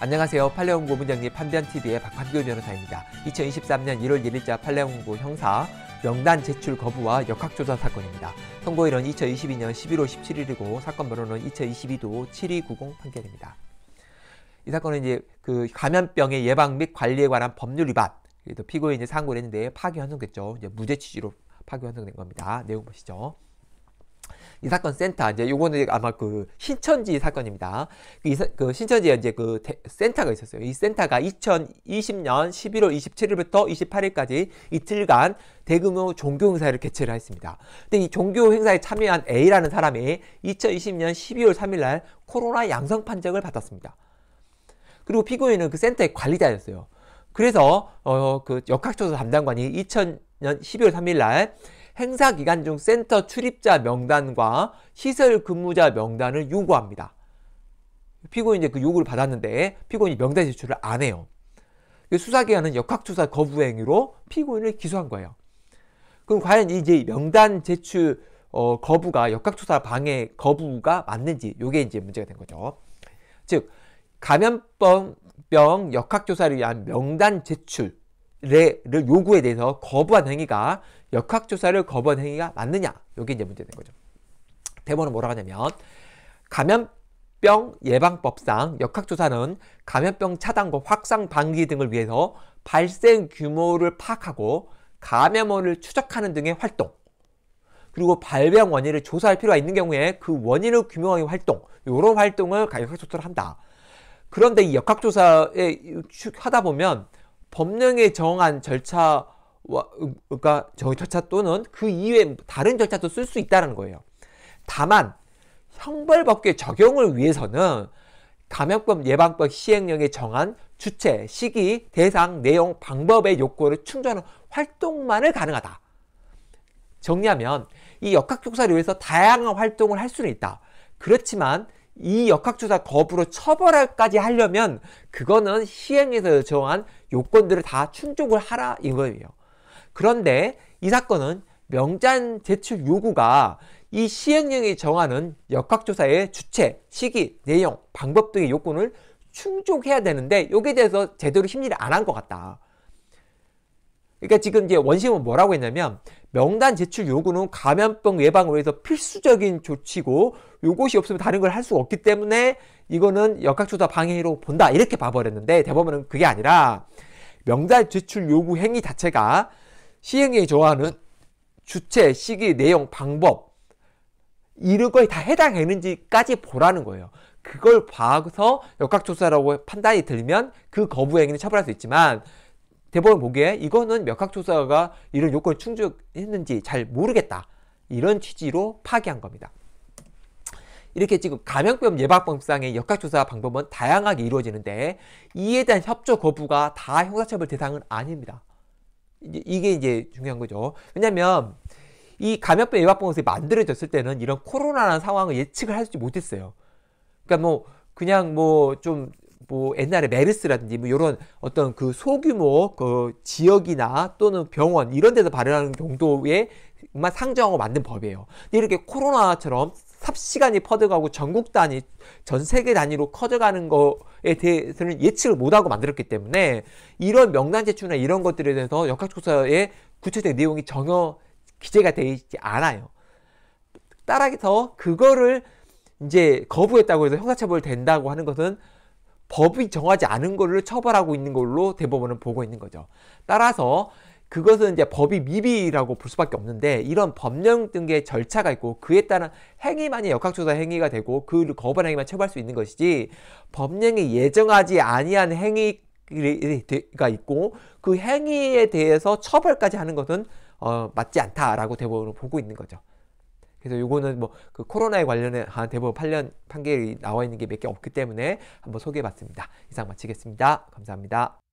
안녕하세요. 팔레온고 문장리 판변TV의 박판규 변호사입니다. 2023년 1월 1일자 팔레온고 형사 명단 제출 거부와 역학조사 사건입니다. 선고일은 2022년 11월 17일이고 사건 번호는 2022도 7290 판결입니다. 이 사건은 이제 그 감염병의 예방 및 관리에 관한 법률 위반 그래도 피고인이 상고를 했는데 파기환송됐죠. 이제 무죄 취지로 파기환송된 겁니다. 내용 보시죠. 이 사건 센터 이제 요거는 아마 그 신천지 사건입니다. 그, 이사, 그 신천지에 이제 그 대, 센터가 있었어요. 이 센터가 2020년 11월 27일부터 28일까지 이틀간 대규모 종교 행사를 개최를 했습니다. 근데 이 종교 행사에 참여한 A라는 사람이 2020년 12월 3일 날 코로나 양성 판정을 받았습니다. 그리고 피고인은 그 센터의 관리자였어요. 그래서 어 그 역학조사 담당관이 2000년 12월 3일 날 행사기간 중 센터 출입자 명단과 시설 근무자 명단을 요구합니다. 피고인이 그 요구를 받았는데 피고인이 명단 제출을 안 해요. 그 수사기관은 역학조사 거부행위로 피고인을 기소한 거예요. 그럼 과연 이제 명단 제출 어, 거부가 역학조사 방해 거부가 맞는지 요게 이제 문제가 된 거죠. 즉 감염병 역학조사를 위한 명단 제출 를 요구에 대해서 거부한 행위가 역학조사를 거부한 행위가 맞느냐 이게 이제 문제된 거죠. 대본은 뭐라고 하냐면 감염병 예방법상 역학조사는 감염병 차단과 확산 방지 등을 위해서 발생 규모를 파악하고 감염원을 추적하는 등의 활동 그리고 발병 원인을 조사할 필요가 있는 경우에 그 원인을 규명하기 활동 이런 활동을 역학조사를 한다. 그런데 이 역학조사에 하다 보면 법령에 정한 절차와 그러니까 절차 또는 그 이외 다른 절차도 쓸 수 있다는 거예요. 다만 형벌법규 적용을 위해서는 감염법 예방법 시행령에 정한 주체, 시기, 대상, 내용, 방법의 요구를 충족하는 활동만을 가능하다. 정리하면 이 역학조사를 위해서 다양한 활동을 할 수는 있다. 그렇지만 이 역학조사 거부로 처벌까지 할 하려면 그거는 시행에서 정한 요건들을 다 충족을 하라 이거예요. 그런데 이 사건은 명단 제출 요구가 이 시행령이 정하는 역학조사의 주체, 시기, 내용, 방법 등의 요건을 충족해야 되는데 여기에 대해서 제대로 심리를 안 한 것 같다. 그러니까 지금 이제 원심은 뭐라고 했냐면 명단 제출 요구는 감염병 예방을 위해서 필수적인 조치고 요것이 없으면 다른 걸 할 수 없기 때문에 이거는 역학조사 방해로 본다 이렇게 봐버렸는데 대법원은 그게 아니라 명단 제출 요구 행위 자체가 시행령이 아하는 주체, 시기, 내용, 방법 이런 거에 다 해당했는지까지 보라는 거예요. 그걸 봐서 역학조사라고 판단이 들면 그 거부 행위는 처벌할 수 있지만 대법원 보기에 이거는 역학조사가 이런 요건을 충족했는지 잘 모르겠다. 이런 취지로 파기한 겁니다. 이렇게 지금 감염병 예방법상의 역학조사 방법은 다양하게 이루어지는데 이에 대한 협조 거부가 다 형사처벌 대상은 아닙니다. 이게 이제 중요한 거죠. 왜냐하면 이 감염병 예방법이 만들어졌을 때는 이런 코로나라는 상황을 예측을 하지 못했어요. 그러니까 뭐 그냥 뭐좀 뭐 옛날에 메르스라든지 뭐 이런 어떤 그 소규모 그 지역이나 또는 병원 이런 데서 발현하는 정도에만 상정하고 만든 법이에요. 이렇게 코로나처럼 삽시간이 퍼져가고 전국 단위, 전 세계 단위로 커져가는 거에 대해서는 예측을 못하고 만들었기 때문에 이런 명단제출이나 이런 것들에 대해서 역학조사의 구체적 내용이 전혀 기재가 되어 있지 않아요. 따라서 그거를 이제 거부했다고 해서 형사처벌 된다고 하는 것은 법이 정하지 않은 거를 처벌하고 있는 걸로 대법원은 보고 있는 거죠. 따라서 그것은 이제 법이 미비라고 볼 수밖에 없는데 이런 법령 등의 절차가 있고 그에 따른 행위만이 역학조사 행위가 되고 그 거부한 행위만 처벌할 수 있는 것이지 법령이 예정하지 아니한 행위가 있고 그 행위에 대해서 처벌까지 하는 것은 어, 맞지 않다라고 대법원은 보고 있는 거죠. 그래서 요거는 뭐 그 코로나에 관련해 한 대법원 8년 판결이 나와 있는 게 몇 개 없기 때문에 한번 소개해 봤습니다. 이상 마치겠습니다. 감사합니다.